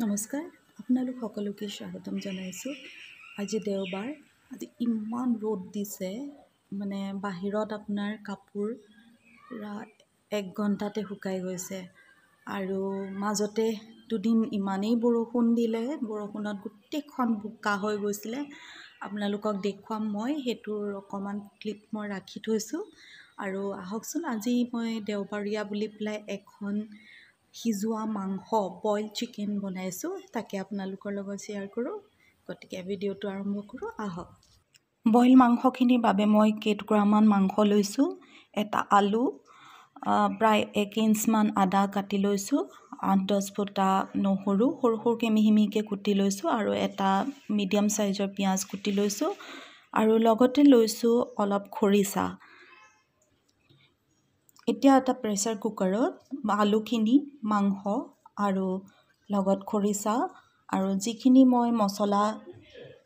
নমস্কাৰ আপোনালোক সকলোকে স্বাগতম জনাইছোঁ আজি দেওবাৰ আজি ইমান ৰ'দ দিছে মানে বাহিৰত আপোনাৰ কাপোৰ পূৰা এক ঘণ্টাতে শুকাই গৈছে আৰু মাজতে দুদিন ইমানেই বৰষুণ দিলে বৰষুণত গোটেইখন বোকা হৈ গৈছিলে আপোনালোকক দেখুৱাম মই সেইটোৰ অকণমান ক্লিপ মই ৰাখি থৈছোঁ আৰু আহকচোন আজি মই দেওবাৰীয়া বুলি পেলাই এখন সিজোৱা মাংস বইল চিকেন বনাইছোঁ তাকে আপোনালোকৰ লগত শ্বেয়াৰ কৰোঁ গতিকে ভিডিঅ'টো আৰম্ভ কৰোঁ আহক বইল মাংসখিনিৰ বাবে মই কেইটুকুৰামান মাংস লৈছোঁ এটা আলু প্ৰায় এক ইঞ্চমান আদা কাটি লৈছোঁ আঠ দহ ফুটা নহৰু সৰু সৰুকৈ মিহিকৈ কুটি লৈছোঁ আৰু এটা মিডিয়াম চাইজৰ পিঁয়াজ কুটি লৈছোঁ আৰু লগতে লৈছোঁ অলপ খৰিচা এতিয়া এটা প্ৰেছাৰ কুকাৰত আলুখিনি মাংস আৰু লগত খৰিচা আৰু যিখিনি মই মছলা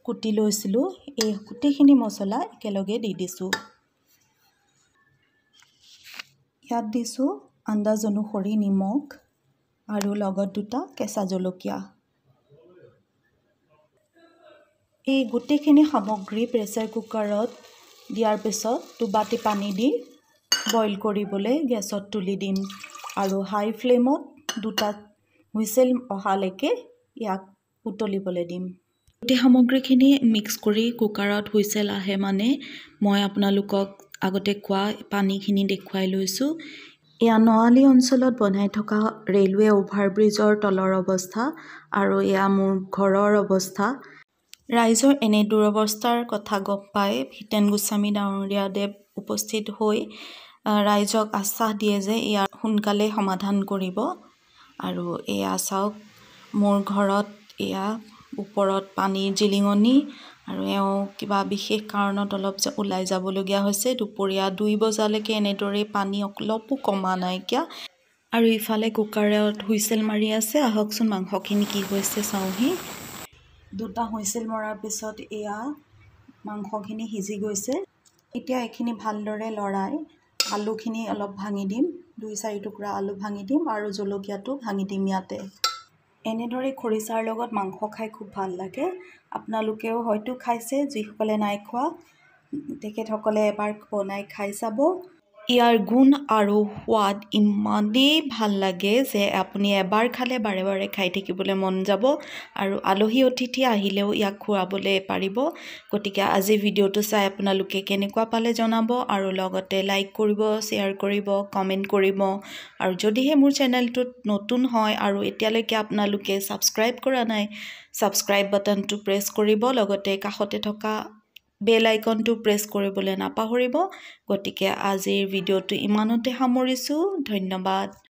কুটি লৈছিলোঁ এই গোটেইখিনি মছলা একেলগে দি দিছোঁ ইয়াত দিছোঁ আন্দাজ অনুসৰি নিমখ আৰু লগত দুটা কেঁচা জলকীয়া এই গোটেইখিনি সামগ্ৰী প্ৰেছাৰ কুকাৰত দিয়াৰ পিছত দুবাটি পানী দি বইল কৰিবলৈ গেছত তুলি দিম আৰু হাই ফ্লেমত দুটা হুইচেল অহালৈকে ইয়াক উতলিবলৈ দিম গোটেই সামগ্ৰীখিনি মিক্স কৰি কুকাৰত হুইচেল আহে মানে মই আপোনালোকক আগতে কোৱা পানীখিনি দেখুৱাই লৈছোঁ এয়া নৱালি অঞ্চলত বনাই থকা ৰেলৱে অভাৰব্ৰিজৰ তলৰ অৱস্থা আৰু এয়া মোৰ ঘৰৰ অৱস্থা ৰাইজৰ এনে দুৰৱস্থাৰ কথা গম পাই ভিতেন গোস্বামী ডাৱৰীয়া দেৱ উপস্থিত হৈ ৰাইজক আশ্বাস দিয়ে যে ইয়াৰ সোনকালে সমাধান কৰিব আৰু এয়া চাওক মোৰ ঘৰত এয়া ওপৰত পানীৰ জিলিঙনি আৰু এওঁ কিবা বিশেষ কাৰণত অলপ ওলাই যাবলগীয়া হৈছে দুপৰীয়া দুই বজালৈকে এনেদৰে পানী অলপো কমা নাইকিয়া আৰু ইফালে কুকাৰত হুইচেল মাৰি আছে আহকচোন মাংসখিনি কি হৈছে চাওঁহি দুটা হুইচেল মৰাৰ পিছত এয়া মাংসখিনি সিজি গৈছে এতিয়া এইখিনি ভালদৰে লৰাই আলুখিনি অলপ ভাঙি দিম দুই চাৰি টুকুৰা আলু ভাঙি দিম আৰু জলকীয়াটো ভাঙি দিম ইয়াতে এনেদৰে খৰিচাৰ লগত মাংস খাই খুব ভাল লাগে আপোনালোকেও হয়তো খাইছে যিসকলে নাই খোৱা তেখেতসকলে এবাৰ বনাই খাই চাব ইয়াৰ গুণ আৰু সোৱাদ ইমানেই ভাল লাগে যে আপুনি এবাৰ খালে বাৰে বাৰে খাই থাকিবলৈ মন যাব আৰু আলহী অতিথি আহিলেও ইয়াক খোৱাবলৈ পাৰিব গতিকে আজি ভিডিঅ'টো চাই আপোনালোকে কেনেকুৱা পালে জনাব আৰু লগতে লাইক কৰিব শ্বেয়াৰ কৰিব কমেণ্ট কৰিব আৰু যদিহে মোৰ চেনেলটোত নতুন হয় আৰু এতিয়ালৈকে আপোনালোকে ছাবস্ক্ৰাইব কৰা নাই ছাবস্ক্ৰাইব বাটনটো প্ৰেছ কৰিব লগতে কাষতে থকা বেল আইকনটো প্ৰেছ কৰিবলৈ নাপাহৰিব গতিকে আজিৰ ভিডিঅ'টো ইমানতে সামৰিছোঁ ধন্যবাদ